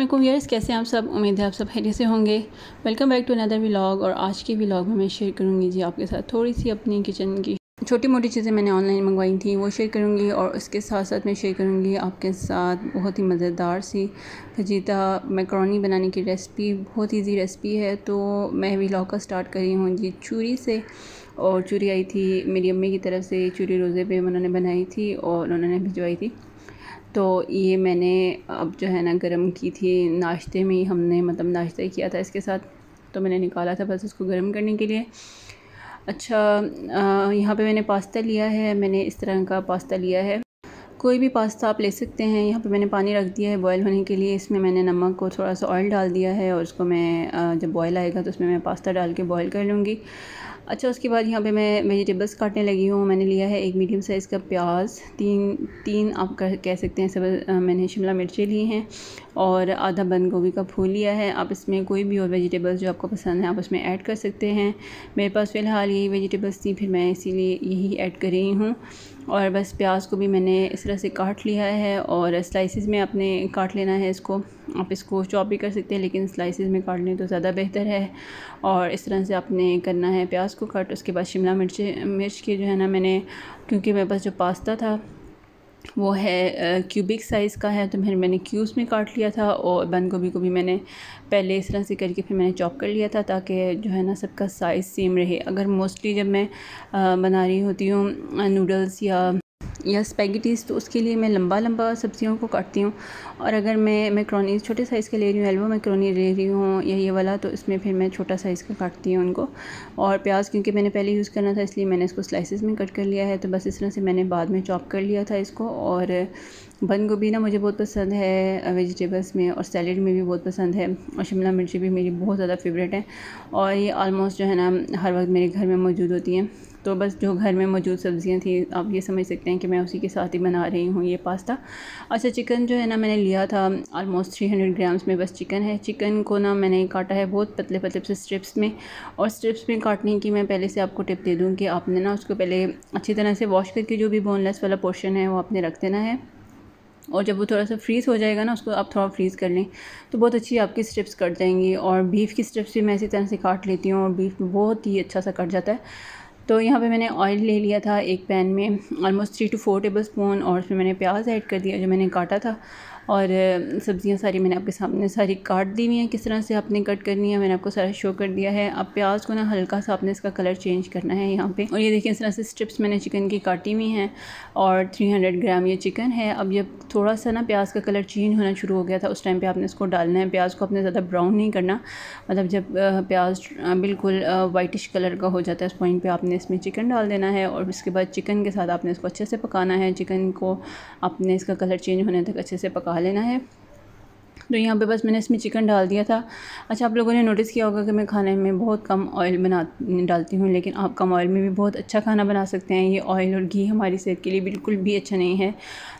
अल्लाम यर्स कैसे आप सब उम्मीद है आप सब खैरियत से होंगे welcome back to another vlog और आज के व्लॉग में मैं शेयर करूँगी जी आपके साथ थोड़ी सी अपनी किचन की छोटी मोटी चीज़ें मैंने ऑनलाइन मंगवाई थी वो शेयर करूँगी और उसके साथ साथ मैं शेयर करूँगी आपके साथ बहुत ही मज़ेदार सी फजीता मैक्रोनी बनाने की रेसिपी बहुत ईजी रेसिपी है तो मैं व्लाग का स्टार्ट करी हूँ जी चूरी से और चूरी आई थी मेरी अम्मी की तरफ से चूरी रोज़े पर उन्होंने बनाई थी और उन्होंने भिजवाई थी तो ये मैंने अब जो है ना गर्म की थी नाश्ते में हमने मतलब नाश्ता किया था इसके साथ तो मैंने निकाला था बस उसको गर्म करने के लिए अच्छा यहाँ पे मैंने पास्ता लिया है मैंने इस तरह का पास्ता लिया है कोई भी पास्ता आप ले सकते हैं यहाँ पे मैंने पानी रख दिया है बॉयल होने के लिए इसमें मैंने नमक को थोड़ा सा ऑयल डाल दिया है और उसको मैं जब बॉयल आएगा तो उसमें मैं पास्ता डाल के बॉयल कर लूँगी अच्छा उसके बाद यहाँ पे मैं वेजिटेबल्स काटने लगी हूँ मैंने लिया है एक मीडियम साइज़ का प्याज तीन तीन आप कह सकते हैं सब मैंने शिमला मिर्ची ली हैं और आधा बंद गोभी का फूल लिया है आप इसमें कोई भी और वेजिटेबल्स जो आपको पसंद है आप उसमें ऐड कर सकते हैं मेरे पास फ़िलहाल यही वेजिटेबल्स थी फिर मैं इसीलिए यही ऐड कर रही हूँ और बस प्याज को भी मैंने इस तरह से काट लिया है और स्लाइसिस में आपने काट लेना है इसको आप इसको चॉप भी कर सकते हैं लेकिन स्लाइसिस में काट लें तो ज़्यादा बेहतर है और इस तरह से आपने करना है प्याज को काट उसके बाद शिमला मिर्च मिर्च के जो है ना मैंने क्योंकि मेरे पास जो पास्ता था वो है क्यूबिक साइज़ का है तो फिर मैंने क्यूब्स में काट लिया था और बंद गोभी को भी मैंने पहले इस तरह से करके फिर मैंने चॉप कर लिया था ताकि जो है ना सबका साइज़ सेम रहे अगर मोस्टली जब मैं बना रही होती हूँ नूडल्स या या स्पैगेटीज़ तो उसके लिए मैं लंबा लंबा सब्जियों को काटती हूँ और अगर मैं मैक्रोनी छोटे साइज़ के ले रही हूँ एल्बो मैक्रोनी ले रही हूँ या ये वाला तो इसमें फिर मैं छोटा साइज़ का काटती हूँ उनको और प्याज क्योंकि मैंने पहले यूज़ करना था इसलिए मैंने इसको स्लाइसिस में कट कर लिया है तो बस इस तरह से मैंने बाद में चॉप कर लिया था इसको और बंद गोभी ना मुझे बहुत पसंद है वेजिटेबल्स में और सैलड में भी बहुत पसंद है और शिमला मिर्ची भी मेरी बहुत ज़्यादा फेवरेट है और ये आलमोस्ट जो है ना हर वक्त मेरे घर में मौजूद होती हैं तो बस जो घर में मौजूद सब्ज़ियाँ थी आप ये समझ सकते हैं कि मैं उसी के साथ ही बना रही हूँ ये पास्ता अच्छा चिकन जो है ना मैंने लिया था आलमोस्ट थ्री हंड्रेड ग्राम्स में बस चिकन है चिकन को ना मैंने काटा है बहुत पतले पतले से स्ट्रिप्स में और स्ट्रिप्स में काटने की मैं पहले से आपको टिप दे दूँ कि आपने ना उसको पहले अच्छी तरह से वॉश करके जो भी बोनलेस वाला पोर्शन है वो आपने रख देना है और जब वो थोड़ा सा फ्रीज़ हो जाएगा ना उसको आप थोड़ा फ्रीज़ कर लें तो बहुत अच्छी आपकी स्ट्रिप्स कट जाएंगी और बीफ की स्ट्रिप्स भी मैं इसी तरह से काट लेती हूँ और बीफ बहुत ही अच्छा सा कट जाता है तो यहाँ पे मैंने ऑयल ले लिया था एक पैन में almost three to four tablespoon और फिर मैंने प्याज ऐड कर दिया जो मैंने काटा था और सब्ज़ियाँ सारी मैंने आपके सामने सारी काट दी हुई हैं किस तरह से आपने कट करनी है मैंने आपको सारा शो कर दिया है अब प्याज को ना हल्का सा आपने इसका कलर चेंज करना है यहाँ पर और ये देखिए इस तरह से स्ट्रिप्स मैंने चिकन की काटी हुई हैं और थ्री ग्राम ये चिकन है अब जब थोड़ा सा ना प्याज का कलर चेंज होना शुरू हो गया था उस टाइम पर आपने इसको डालना है प्याज को आपने ज़्यादा ब्राउन नहीं करना मतलब जब प्याज बिल्कुल वाइटिश कलर का हो जाता है उस पॉइंट पर आपने इसमें चिकन डाल देना है और उसके बाद चिकन के साथ आपने इसको अच्छे से पकाना है चिकन को आपने इसका कलर चेंज होने तक अच्छे से पका पका लेना है तो यहाँ पे बस मैंने इसमें चिकन डाल दिया था अच्छा आप लोगों ने नोटिस किया होगा कि मैं खाने में बहुत कम ऑयल बना डालती हूँ लेकिन आप कम ऑयल में भी बहुत अच्छा खाना बना सकते हैं ये ऑयल और घी हमारी सेहत के लिए बिल्कुल भी अच्छा नहीं है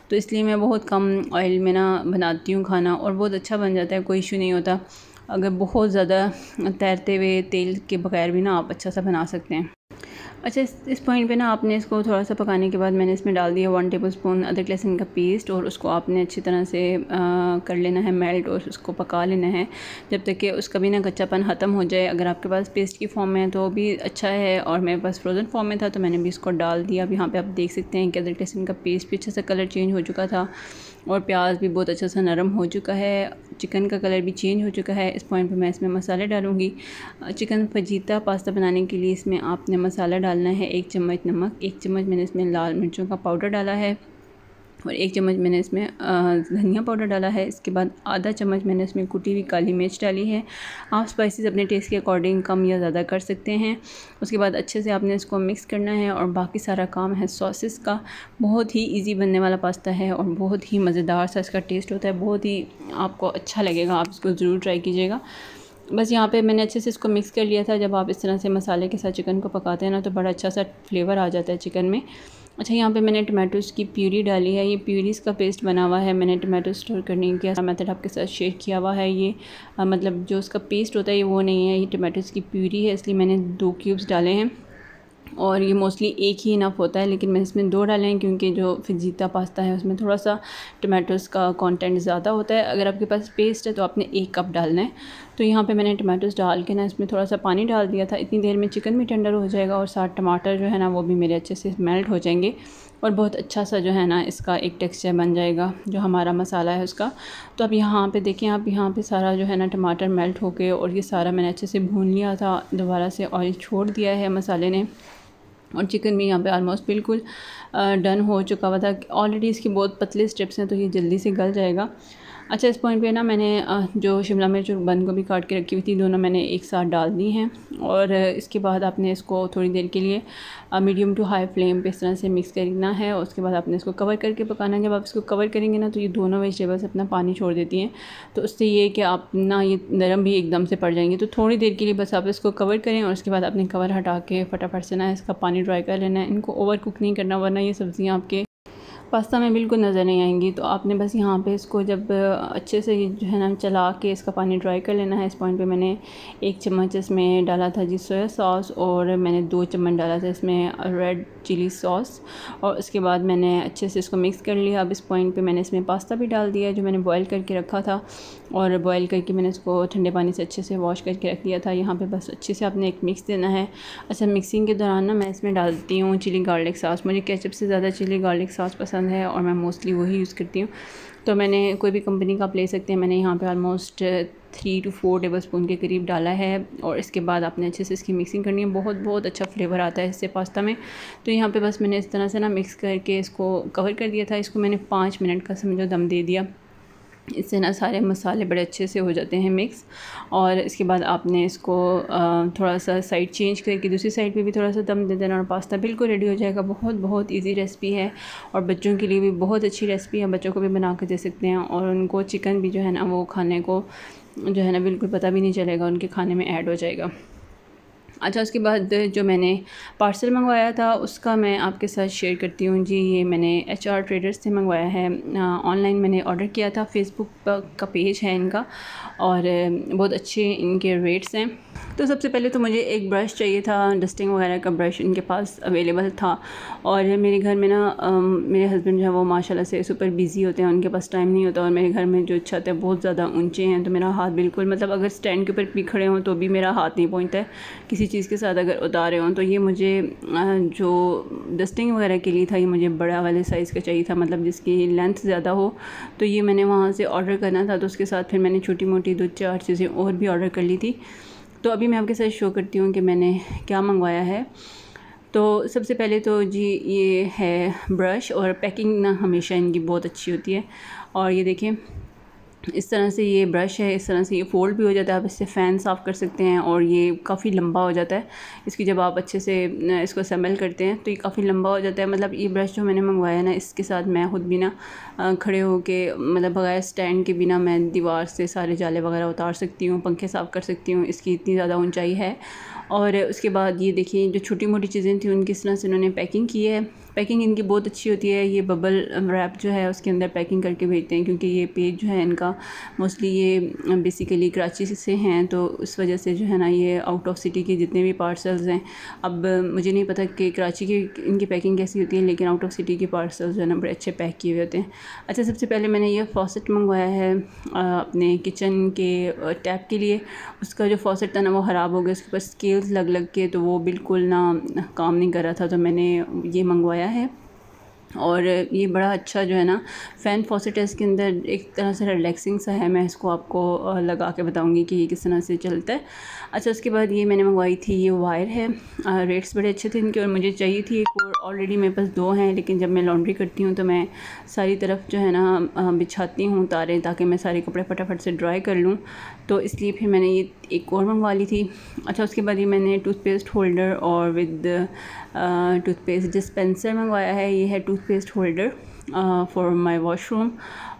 तो इसलिए मैं बहुत कम ऑयल में ना बनाती हूँ खाना और बहुत अच्छा बन जाता है कोई इशू नहीं होता अगर बहुत ज़्यादा तैरते हुए तेल के बगैर भी ना आप अच्छा सा बना सकते हैं अच्छा इस इस पॉइंट पे ना आपने इसको थोड़ा सा पकाने के बाद मैंने इसमें डाल दिया वन टेबल स्पून अदरक लहसुन का पेस्ट और उसको आपने अच्छी तरह से आ, कर लेना है मेल्ट और उसको पका लेना है जब तक कि उसका भी ना कच्चापन ख़त्म हो जाए अगर आपके पास पेस्ट की फॉर्म में तो भी अच्छा है और मेरे पास फ्रोज़न फॉर्म में था तो मैंने भी इसको डाल दिया अब यहाँ पर आप देख सकते हैं कि अदरक लहसुन का पेस्ट भी अच्छा सा कलर चेंज हो चुका था और प्याज भी बहुत अच्छा सा नरम हो चुका है चिकन का कलर भी चेंज हो चुका है इस पॉइंट पर मैं इसमें मसाले डालूँगी चिकन फजीता पास्ता बनाने के लिए इसमें आपने मसाला डालना है एक चम्मच नमक एक चम्मच मैंने इसमें लाल मिर्चों का पाउडर डाला है और एक चम्मच मैंने इसमें धनिया पाउडर डाला है इसके बाद आधा चम्मच मैंने इसमें कुटी हुई काली मिर्च डाली है आप स्पाइसेस अपने टेस्ट के अकॉर्डिंग कम या ज़्यादा कर सकते हैं उसके बाद अच्छे से आपने इसको मिक्स करना है और बाकी सारा काम है सॉसेस का बहुत ही ईजी बनने वाला पास्ता है और बहुत ही मज़ेदार सा इसका टेस्ट होता है बहुत ही आपको अच्छा लगेगा आप इसको ज़रूर ट्राई कीजिएगा बस यहाँ पे मैंने अच्छे से इसको मिक्स कर लिया था जब आप इस तरह से मसाले के साथ चिकन को पकाते हैं ना तो बड़ा अच्छा सा फ्लेवर आ जाता है चिकन में अच्छा यहाँ पे मैंने टमाटोज़ की प्यूरी डाली है ये प्यूरीज़ का पेस्ट बना हुआ है मैंने टमाटो स्टोर करने का मेथड आपके साथ शेयर किया हुआ है ये आ, मतलब जो उसका पेस्ट होता है ये वो नहीं है ये टमाटोज़ की प्यूरी है इसलिए मैंने दो क्यूब्स डाले हैं और ये मोस्टली एक ही इनफ होता है लेकिन मैं इसमें दो डालें क्योंकि जो फिजीता पास्ता है उसमें थोड़ा सा टमाटोज़ का कंटेंट ज़्यादा होता है अगर आपके पास पेस्ट है तो आपने एक कप डालना है तो यहाँ पे मैंने टमाटोज़ डाल के ना इसमें थोड़ा सा पानी डाल दिया था इतनी देर में चिकन भी टेंडर हो जाएगा और साथ टमाटर जो है ना वो भी मेरे अच्छे से मेल्ट हो जाएंगे और बहुत अच्छा सा जो है ना इसका एक टेक्सचर बन जाएगा जो हमारा मसाला है उसका तो अब यहाँ पे देखें आप यहाँ पे सारा जो है ना टमाटर मेल्ट हो गए और ये सारा मैंने अच्छे से भून लिया था दोबारा से ऑयल छोड़ दिया है मसाले ने और चिकन भी यहाँ पे ऑलमोस्ट बिल्कुल डन हो चुका हुआ था ऑलरेडी इसकी बहुत पतले स्टेप्स हैं तो ये जल्दी से गल जाएगा अच्छा इस पॉइंट पे ना मैंने जो शिमला मिर्च और बंद गोभी काट के रखी हुई थी दोनों मैंने एक साथ डाल दी हैं और इसके बाद आपने इसको थोड़ी देर के लिए मीडियम टू हाई फ्लेम पे इस तरह से मिक्स करना है और उसके बाद आपने इसको कवर करके पकाना है जब आप इसको कवर करेंगे ना तो ये दोनों वेजिटेबल्स अपना पानी छोड़ देती हैं तो उससे ये कि आप ना ये नरम भी एकदम से पड़ जाएंगे तो थोड़ी देर के लिए बस आप इसको कवर करें और उसके बाद आपने कवर हटा के फटाफट से ना इसका पानी ड्राई कर लेना है इनको ओवर कुक नहीं करना वरना ये सब्ज़ियाँ आपके पास्ता में बिल्कुल नज़र नहीं आएंगी तो आपने बस यहाँ पे इसको जब अच्छे से जो है ना चला के इसका पानी ड्राई कर लेना है इस पॉइंट पे मैंने एक चम्मच इसमें डाला था जी सोया सॉस और मैंने दो चम्मच डाला था इसमें रेड चिली सॉस और उसके बाद मैंने अच्छे से इसको मिक्स कर लिया अब इस पॉइंट पर मैंने इसमें पास्ता भी डाल दिया जो मैंने बॉयल करके रखा था और बॉईल करके मैंने इसको ठंडे पानी से अच्छे से वॉश करके रख दिया था यहाँ पे बस अच्छे से आपने एक मिक्स देना है अच्छा मिक्सिंग के दौरान ना मैं इसमें डालती हूँ चिली गार्लिक सॉस मुझे केचप से ज़्यादा चिली गार्लिक सॉस पसंद है और मैं मोस्टली वही यूज़ करती हूँ तो मैंने कोई भी कंपनी का आप ले सकते हैं मैंने यहाँ पर almost three to four tablespoon के करीब डाला है और इसके बाद आपने अच्छे से इसकी मिक्सिंग करनी है बहुत बहुत अच्छा फ्लेवर आता है इससे पास्ता में तो यहाँ पर बस मैंने इस तरह से ना मिक्स करके इसको कवर कर दिया था इसको मैंने पाँच मिनट का समझो दम दे दिया इससे ना सारे मसाले बड़े अच्छे से हो जाते हैं मिक्स और इसके बाद आपने इसको थोड़ा सा साइड चेंज करके दूसरी साइड पे भी थोड़ा सा दम दे देना और पास्ता बिल्कुल रेडी हो जाएगा बहुत बहुत इजी रेसिपी है और बच्चों के लिए भी बहुत अच्छी रेसिपी है बच्चों को भी बना के दे सकते हैं और उनको चिकन भी जो है ना वो खाने को जो है ना बिल्कुल पता भी नहीं चलेगा उनके खाने में ऐड हो जाएगा अच्छा उसके बाद जो मैंने पार्सल मंगवाया था उसका मैं आपके साथ शेयर करती हूँ जी ये मैंने एच आर ट्रेडर्स से मंगवाया है ऑनलाइन मैंने ऑर्डर किया था फेसबुक का पेज है इनका और बहुत अच्छे इनके रेट्स हैं तो सबसे पहले तो मुझे एक ब्रश चाहिए था डस्टिंग वगैरह का ब्रश इनके पास अवेलेबल था और मेरे घर में ना मेरे हस्बैंड जो है वो माशाल्लाह से सुपर बिज़ी होते हैं उनके पास टाइम नहीं होता और मेरे घर में जो छत है बहुत ज़्यादा ऊंचे हैं तो मेरा हाथ बिल्कुल मतलब अगर स्टैंड के ऊपर भी खड़े हों तो भी मेरा हाथ नहीं पहुँचता है किसी किसी चीज़ के साथ अगर उतारे हों तो ये मुझे जो डस्टिंग वगैरह के लिए था ये मुझे बड़ा वाले साइज़ का चाहिए था मतलब जिसकी लेंथ ज़्यादा हो तो ये मैंने वहाँ से ऑर्डर करना था तो उसके साथ फिर मैंने छोटी मोटी दो चार चीज़ें और भी ऑर्डर कर ली थी तो अभी मैं आपके साथ शो करती हूँ कि मैंने क्या मंगवाया है तो सबसे पहले तो जी ये है ब्रश और पैकिंग ना हमेशा इनकी बहुत अच्छी होती है और ये देखें इस तरह से ये ब्रश है इस तरह से ये फ़ोल्ड भी हो जाता है आप इससे फ़ैन साफ़ कर सकते हैं और ये काफ़ी लंबा हो जाता है इसकी जब आप अच्छे से इसको असम्बल करते हैं तो ये काफ़ी लंबा हो जाता है मतलब ये ब्रश जो मैंने मंगवाया ना इसके साथ मैं खुद बिना खड़े हो के मतलब बगैर स्टैंड के बिना मैं दीवार से सारे जाले वगैरह उतार सकती हूँ पंखे साफ़ कर सकती हूँ इसकी इतनी ज़्यादा ऊँचाई है और उसके बाद ये देखिए जो छोटी मोटी चीज़ें थी उनकी इस तरह से इन्होंने पैकिंग की है पैकिंग इनकी बहुत अच्छी होती है ये बबल रैप um, जो है उसके अंदर पैकिंग करके भेजते हैं क्योंकि ये पेज जो है इनका मोस्टली ये बेसिकली um, कराची से हैं तो उस वजह से जो है ना ये आउट ऑफ सिटी के जितने भी पार्सल्स हैं अब um, मुझे नहीं पता कि कराची की इनकी पैकिंग कैसी होती है लेकिन आउट ऑफ सिटी के पार्सल जो है ना बड़े अच्छे पैक किए हुए होते हैं अच्छा सबसे पहले मैंने ये फॉसेट मंगवाया है uh, अपने किचन के टैप uh, के लिए उसका जो फॉसेट था ना वो ख़राब हो गया उसके ऊपर स्केल्स लग लग के तो वो बिल्कुल ना काम नहीं कर रहा था तो मैंने ये मंगवाया है और ये बड़ा अच्छा जो है ना फ़ैन फॉसेट है इसके अंदर एक तरह से रिलैक्सिंग सा है मैं इसको आपको लगा के बताऊंगी कि ये किस तरह से चलता है अच्छा उसके बाद ये मैंने मंगवाई थी ये वायर है आ, रेट्स बड़े अच्छे थे इनके और मुझे चाहिए थी एक और ऑलरेडी मेरे पास दो हैं लेकिन जब मैं लॉन्ड्री करती हूँ तो मैं सारी तरफ जो है ना बिछाती हूँ तारें ताकि मैं सारे कपड़े फटाफट से ड्राई कर लूँ तो इसलिए फिर मैंने ये एक और मंगवा ली थी अच्छा उसके बाद ये मैंने टूथपेस्ट होल्डर और विद टूथपेस्ट डिस्पेंसर मंगवाया है ये है toothpaste holder for my washroom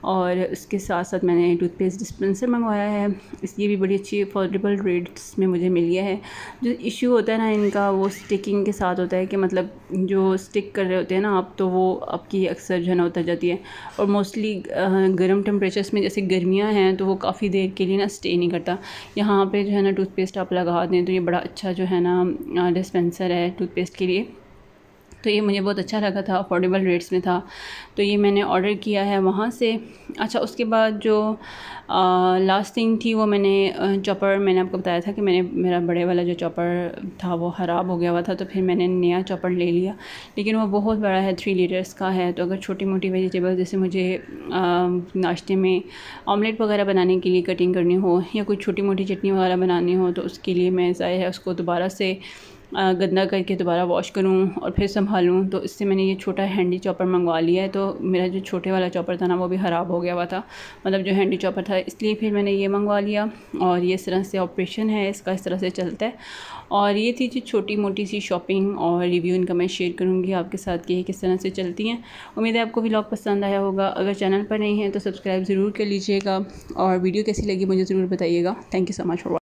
और उसके साथ साथ मैंने टूथपेस्ट डिस्पेंसर मंगवाया है इसकी भी बड़ी अच्छी अफोर्डेबल रेट्स में मुझे मिल गया है जो इशू होता है ना इनका वो स्टिकिंग के साथ होता है कि मतलब जो स्टिक कर रहे होते हैं ना आप तो वो आपकी अक्सर जो है ना उतर जाती है और मोस्टली गर्म टेम्परेचर्स में जैसे गर्मियाँ हैं तो वो काफ़ी देर के लिए ना स्टे नहीं करता यहाँ पर जो है ना टूथपेस्ट आप लगा दें तो ये बड़ा अच्छा जो है ना डिस्पेंसर है टूथपेस्ट के लिए तो ये मुझे बहुत अच्छा लगा था अफोर्डेबल रेट्स में था तो ये मैंने ऑर्डर किया है वहाँ से अच्छा उसके बाद जो लास्ट थिंग थी वो मैंने चॉपर मैंने आपको बताया था कि मैंने मेरा बड़े वाला जो चॉपर था वो ख़राब हो गया हुआ था तो फिर मैंने नया चॉपर ले लिया लेकिन वो बहुत बड़ा है थ्री लीटर्स का है तो अगर छोटी मोटी वेजिटेबल जैसे मुझे नाश्ते में ऑमलेट वगैरह बनाने के लिए कटिंग करनी हो या कोई छोटी मोटी चटनी वगैरह बनानी हो तो उसके लिए मैं ज़ाहिर है उसको दोबारा से गंदा करके दोबारा वॉश करूँ और फिर संभालूँ तो इससे मैंने ये छोटा हैंडी चॉपर मंगवा लिया है तो मेरा जो छोटे वाला चॉपर था ना वो भी ख़राब हो गया हुआ था मतलब जो हैंडी चॉपर था इसलिए फिर मैंने ये मंगवा लिया और ये इस तरह से ऑपरेशन है इसका इस तरह से चलता है और ये थी जो छोटी मोटी सी शॉपिंग और रिव्यू इनका मैं शेयर करूँगी आपके साथ कि ये किस तरह से चलती हैं उम्मीद है आपको व्लॉग पसंद आया होगा अगर चैनल पर नहीं है तो सब्सक्राइब ज़रूर कर लीजिएगा और वीडियो कैसी लगी मुझे ज़रूर बताइएगा thank you so much for